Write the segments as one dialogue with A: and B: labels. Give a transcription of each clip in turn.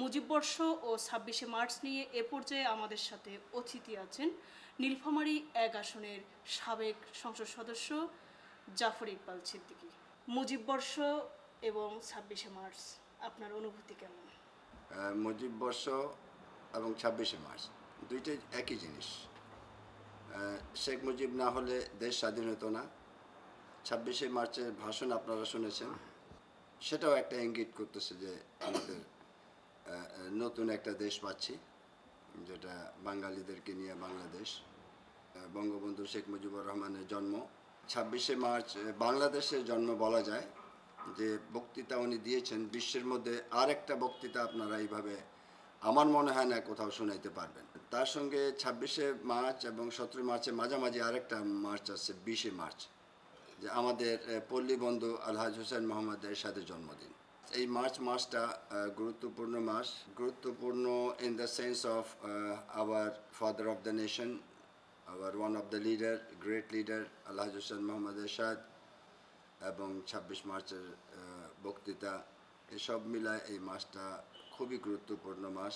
A: মুজিববর্ষ ও ছাব্বিশে মার্চ নিয়ে এ পর্যায়ে আমাদের সাথে অতিথি আছেন নীলফামারী এক আসনের সাবেক সংসদ সদস্য জাফর ইকবাল সিদ্দিকী মুজিববর্ষ এবং ছাব্বিশে মার্চ আপনার অনুভূতি কেমন
B: মুজিববর্ষ এবং ছাব্বিশে মার্চ দুইটাই একই জিনিস শেখ মুজিব না হলে দেশ স্বাধীন হতো না ছাব্বিশে মার্চের ভাষণ আপনারা শুনেছেন সেটাও একটা ইঙ্গিত করতেছে যে আমাদের নতুন একটা দেশ পাচ্ছি যেটা বাঙালিদেরকে নিয়ে বাংলাদেশ বঙ্গবন্ধু শেখ মুজিবুর রহমানের জন্ম ছাব্বিশে মার্চ বাংলাদেশের জন্ম বলা যায় যে বক্তৃতা উনি দিয়েছেন বিশ্বের মধ্যে আর একটা বক্তৃতা আপনারা এইভাবে আমার মনে হয় না কোথাও শোনাইতে পারবেন তার সঙ্গে ছাব্বিশে মার্চ এবং সতেরোই মার্চে মাঝামাঝি আরেকটা মার্চ আছে বিশে মার্চ যে আমাদের পল্লী বন্ধু আলহাজ হোসেন মোহাম্মদের সাথে জন্মদিন এই মার্চ মাসটা গুরুত্বপূর্ণ মাস গুরুত্বপূর্ণ in the sense of our father of the nation our one of the leader great leader আল্লাহ হুসেন মোহাম্মদ এরশাদ এবং ছাব্বিশ মার্চের বক্তৃতা এসব মিলায় এই মাসটা খুবই গুরুত্বপূর্ণ মাস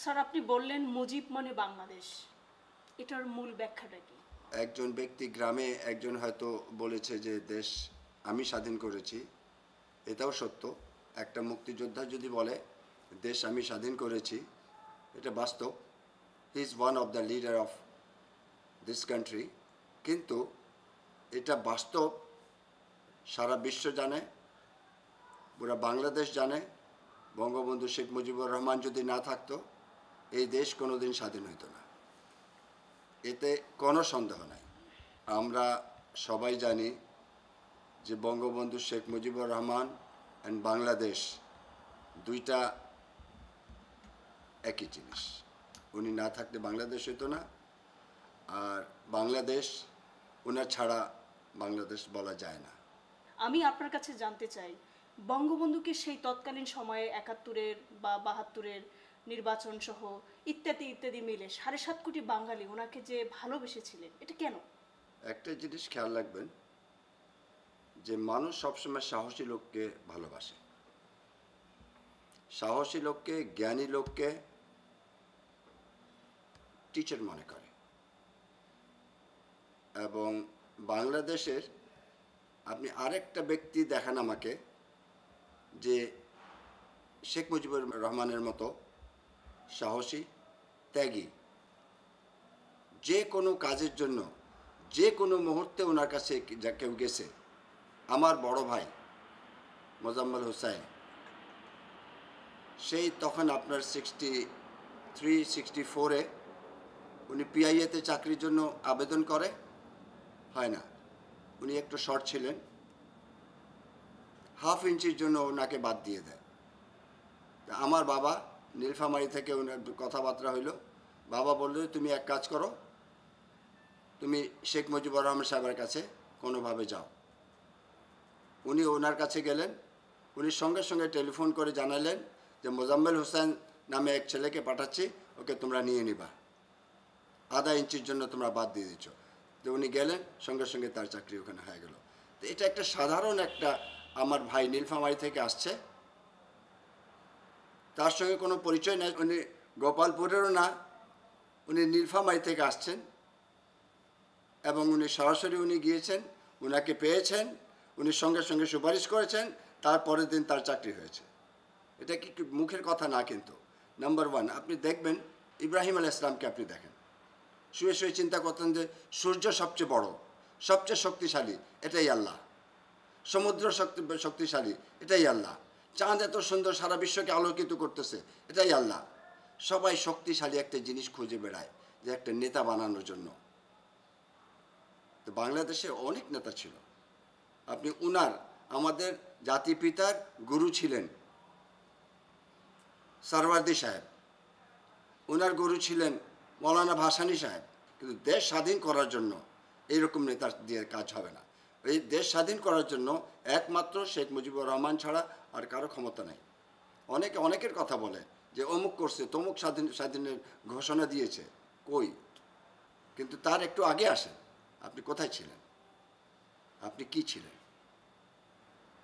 A: স্যার আপনি বললেন মুজিব মানে বাংলাদেশ এটার মূল ব্যাখ্যাটা কি
B: একজন ব্যক্তি গ্রামে একজন হয়তো বলেছে যে দেশ আমি স্বাধীন করেছি এটাও সত্য একটা মুক্তিযোদ্ধা যদি বলে দেশ আমি স্বাধীন করেছি এটা বাস্তব he is one of the leader of this country কিন্তু এটা বাস্তব সারা বিশ্ব জানে পুরা বাংলাদেশ জানে বঙ্গবন্ধু শেখ মুজিবুর রহমান যদি না থাকতো এই দেশ কোনো দিন স্বাধীন হইত না এতে কোনো সন্দেহ নাই আমরা সবাই জানি যে বঙ্গবন্ধু শেখ মুজিবুর রহমান অ্যান্ড বাংলাদেশ দুইটা একই জিনিস উনি না থাকলে বাংলাদেশ হতো না আর বাংলাদেশ ওনার ছাড়া বাংলাদেশ বলা যায় না
A: আমি আপনার কাছে জানতে চাই বঙ্গবন্ধুকে সেই তৎকালীন সময়ে একাত্তরের বা বাহাত্তরের নির্বাচন সহ ইত্যাদি ইত্যাদি মিলে সাড়ে সাত কোটি বাঙালি ওনাকে যে ভালোবেসেছিলেন এটা কেন
B: একটা জিনিস খেয়াল রাখবেন যে মানুষ সবসময় সাহসী লোককে ভালোবাসে সাহসী লোককে জ্ঞানী লোককে টিচার মনে করে এবং বাংলাদেশের আপনি আরেকটা ব্যক্তি দেখান আমাকে যে শেখ মুজিবুর রহমানের মতো সাহসী ত্যাগী যে কোনো কাজের জন্য যে কোনো মুহূর্তে ওনার কাছে যা কেউ গেছে আমার বড় ভাই মোজাম্মল হুসাইন সেই তখন আপনার সিক্সটি থ্রি সিক্সটি ফোরে উনি পিআইএতে চাকরির জন্য আবেদন করে হয় না উনি একটু শর্ট ছিলেন হাফ ইঞ্চির জন্য ওনাকে বাদ দিয়ে দেয় আমার বাবা নীলফামারি থেকে ওনার কথাবার্তা হইল বাবা বললো তুমি এক কাজ করো তুমি শেখ মুজিবুর রহমান সাহেবের কাছে কোনোভাবে যাও উনি ওনার কাছে গেলেন উনি সঙ্গে সঙ্গে টেলিফোন করে জানালেন যে মোজাম্মেল হোসেন নামে এক ছেলেকে পাঠাচ্ছি ওকে তোমরা নিয়ে নিবা আধা ইঞ্চির জন্য তোমরা বাদ দিয়ে দিচ্ছ তো উনি গেলেন সঙ্গে সঙ্গে তার চাকরি ওখানে হয়ে গেল তো এটা একটা সাধারণ একটা আমার ভাই নীলফামারি থেকে আসছে তার সঙ্গে কোনো পরিচয় নেই উনি গোপালপুরেরও না উনি নীলফামারি থেকে আসছেন এবং উনি সরাসরি উনি গিয়েছেন ওনাকে পেয়েছেন উনি সঙ্গে সঙ্গে সুপারিশ করেছেন তারপরের দিন তার চাকরি হয়েছে এটা কি মুখের কথা না কিন্তু নাম্বার ওয়ান আপনি দেখবেন ইব্রাহিম আল ইসলামকে আপনি দেখেন শুয়ে শুয়ে চিন্তা করতেন যে সূর্য সবচেয়ে বড় সবচেয়ে শক্তিশালী এটাই আল্লাহ সমুদ্র শক্তি শক্তিশালী এটাই আল্লাহ চাঁদ এত সুন্দর সারা বিশ্বকে আলোকিত করতেছে এটাই আল্লাহ সবাই শক্তিশালী একটা জিনিস খুঁজে বেড়ায় যে একটা নেতা বানানোর জন্য তো বাংলাদেশে অনেক নেতা ছিল আপনি উনার আমাদের জাতিপিতার গুরু ছিলেন সরওয়ার্দি সাহেব ওনার গুরু ছিলেন মৌলানা ভাসানি সাহেব কিন্তু দেশ স্বাধীন করার জন্য এইরকম নেতা দিয়ে কাজ হবে না এই দেশ স্বাধীন করার জন্য একমাত্র শেখ মুজিবুর রহমান ছাড়া আর কারো ক্ষমতা নেই অনেকে অনেকের কথা বলে যে অমুক করছে তমুক স্বাধীন স্বাধীনের ঘোষণা দিয়েছে কই কিন্তু তার একটু আগে আসে আপনি কোথায় ছিলেন আপনি কি ছিলেন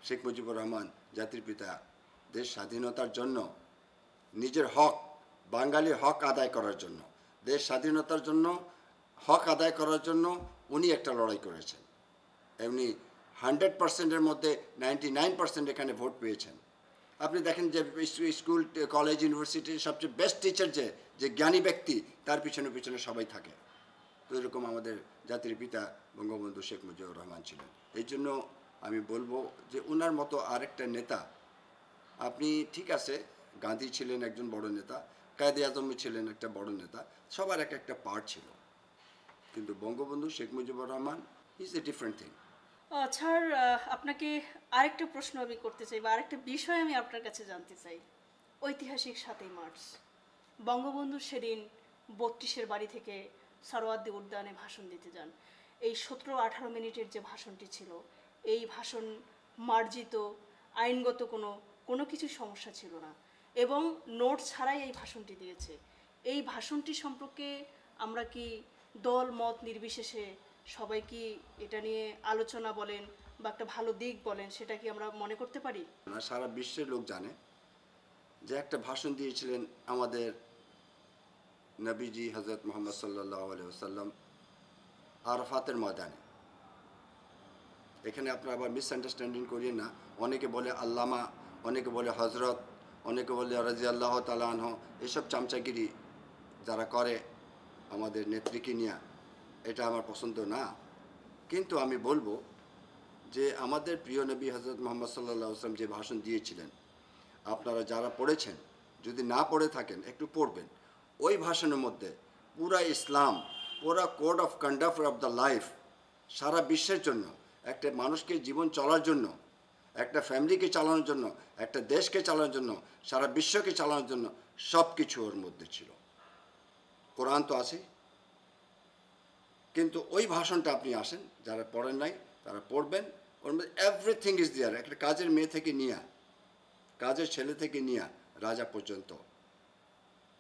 B: শেখ মুজিবুর রহমান জাতির পিতা দেশ স্বাধীনতার জন্য নিজের হক বাঙালির হক আদায় করার জন্য দেশ স্বাধীনতার জন্য হক আদায় করার জন্য উনি একটা লড়াই করেছেন এমনি হান্ড্রেড পার্সেন্টের মধ্যে নাইনটি নাইন পার্সেন্ট এখানে ভোট পেয়েছেন আপনি দেখেন যে স্কুল কলেজ ইউনিভার্সিটির সবচেয়ে বেস্ট টিচার যে যে জ্ঞানী ব্যক্তি তার পিছনে পিছনে সবাই থাকে যেরকম আমাদের জাতির পিতা বঙ্গবন্ধু শেখ মুজিবুর রহমান ছিলেন এই জন্য আমি বলবো যে ওনার মতো আরেকটা নেতা আপনি ঠিক আছে গান্ধী ছিলেন একজন বড় নেতা কায়দে আজম ছিলেন একটা বড় নেতা সবার এক একটা পার্ট ছিল কিন্তু Bangabandhu Sheikh Mujibur Rahman is a different thing
A: sir আপনাকে আরেকটা প্রশ্ন আমি করতে চাই বা আরেকটা বিষয় আমি আপনার কাছে জানতে চাই ঐতিহাসিক সাতই মার্চ বঙ্গবন্ধু সেদিন বত্রিশের বাড়ি থেকে সারোয়াদ্দি উদ্যানে ভাষণ দিতে যান এই সতেরো আঠারো মিনিটের যে ভাষণটি ছিল এই ভাষণ মার্জিত আইনগত কোনো কোনো কিছু সমস্যা ছিল না এবং নোট ছাড়াই এই ভাষণটি দিয়েছে এই ভাষণটি সম্পর্কে আমরা কি দল মত নির্বিশেষে সবাই কি এটা নিয়ে আলোচনা বলেন বা একটা ভালো দিক বলেন সেটা কি আমরা মনে করতে পারি
B: সারা বিশ্বের লোক জানে যে একটা ভাষণ দিয়েছিলেন আমাদের নবীজি হজরত মোহাম্মদ সাল্লাহ আলহাম আরফাতের ময়দানে এখানে আপনারা আবার মিসআন্ডারস্ট্যান্ডিং করিয়ে না অনেকে বলে আল্লামা অনেকে বলে হজরত অনেকে বলে রাজি আল্লাহ তালাহ এসব চামচাগিরি যারা করে আমাদের নেত্রীকে নিয়ে এটা আমার পছন্দ না কিন্তু আমি বলবো যে আমাদের প্রিয় নবী হজরত মোহাম্মদ সাল্লাহ আসলাম যে ভাষণ দিয়েছিলেন আপনারা যারা পড়েছেন যদি না পড়ে থাকেন একটু পড়বেন ওই ভাষণের মধ্যে পুরা ইসলাম পুরা code of conduct of the life সারা বিশ্বের জন্য একটা মানুষকে জীবন চলার জন্য একটা ফ্যামিলিকে চালানোর জন্য একটা দেশকে চালানোর জন্য সারা বিশ্বকে চালানোর জন্য সব কিছু ওর মধ্যে ছিল কোরআন তো আছে কিন্তু ওই ভাষণটা আপনি আসেন যারা পড়েন নাই তারা পড়বেন ওর মধ্যে এভরিথিং ইজ দেয়ার একটা কাজের মেয়ে থেকে নিয়া কাজের ছেলে থেকে নিয়া রাজা পর্যন্ত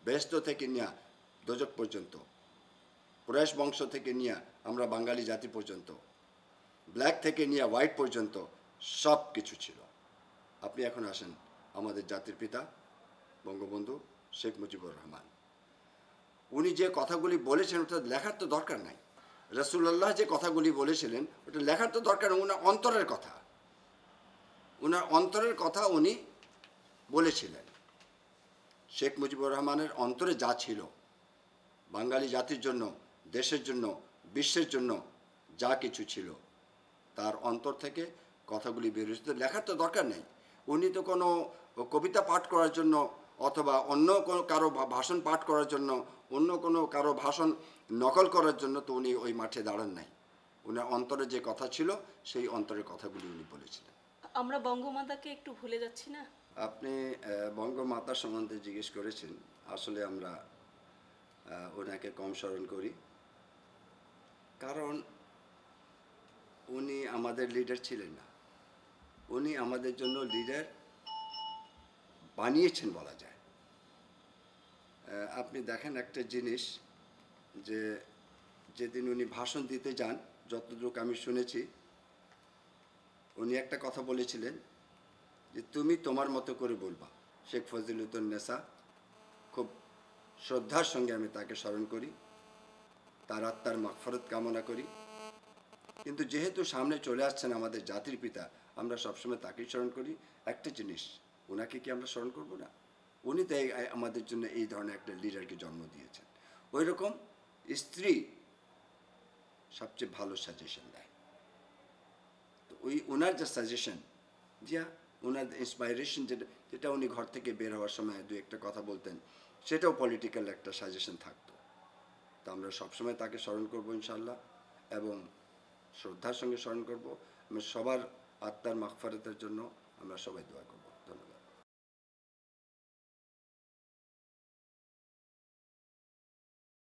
B: বেহেস্ত থেকে নিয়ে দজক পর্যন্ত কুরাইশ বংশ থেকে নিয়ে আমরা বাঙালি জাতি পর্যন্ত ব্ল্যাক থেকে নিয়ে হোয়াইট পর্যন্ত সব কিছু ছিল আপনি এখন আসেন আমাদের জাতির পিতা বঙ্গবন্ধু শেখ মুজিবুর রহমান উনি যে কথাগুলি বলেছেন ওটা লেখার তো দরকার নাই রসুল্লাহ যে কথাগুলি বলেছিলেন ওটা লেখার তো দরকার ওনার অন্তরের কথা ওনার অন্তরের কথা উনি বলেছিলেন শেখ মুজিবুর রহমানের অন্তরে যা ছিল বাঙালি জাতির জন্য দেশের জন্য বিশ্বের জন্য যা কিছু ছিল তার অন্তর থেকে কথাগুলি বেরিয়েছে তো লেখার তো দরকার নেই উনি তো কোনো কবিতা পাঠ করার জন্য অথবা অন্য কোনো কারো ভাষণ পাঠ করার জন্য অন্য কোনো কারো ভাষণ নকল করার জন্য তো উনি ওই মাঠে দাঁড়ান নাই উনার অন্তরে যে কথা ছিল সেই অন্তরের কথাগুলি উনি বলেছিলেন
A: আমরা বঙ্গমাতাকে একটু ভুলে যাচ্ছি না
B: আপনি বঙ্গমাতা সম্বন্ধে জিজ্ঞেস করেছেন আসলে আমরা ওনাকে কম স্মরণ করি কারণ উনি আমাদের লিডার ছিলেন না উনি আমাদের জন্য লিডার বানিয়েছেন বলা যায় আপনি দেখেন একটা জিনিস যে যেদিন উনি ভাষণ দিতে যান যতটুকু আমি শুনেছি উনি একটা কথা বলেছিলেন যে তুমি তোমার মতো করে বলবা শেখ নেশা খুব শ্রদ্ধার সঙ্গে আমি তাকে স্মরণ করি তার আত্মার মাকফরত কামনা করি কিন্তু যেহেতু সামনে চলে আসছেন আমাদের জাতির পিতা আমরা সবসময় তাকেই স্মরণ করি একটা জিনিস ওনাকে কি আমরা স্মরণ করব না উনি তাই আমাদের জন্য এই ধরনের একটা লিডারকে জন্ম দিয়েছেন ওই রকম স্ত্রী সবচেয়ে ভালো সাজেশন দেয় তো ওই ওনার যা সাজেশন জিয়া ওনার ইন্সপাইরেশন যেটা যেটা উনি ঘর থেকে বের হওয়ার সময় দু একটা কথা বলতেন সেটাও পলিটিক্যাল একটা সাজেশন থাকতো তো আমরা সবসময় তাকে স্মরণ করব ইনশাল্লাহ এবং শ্রদ্ধার সঙ্গে স্মরণ করব আমরা সবার আত্মার মাখফারতের জন্য আমরা সবাই দোয়া করব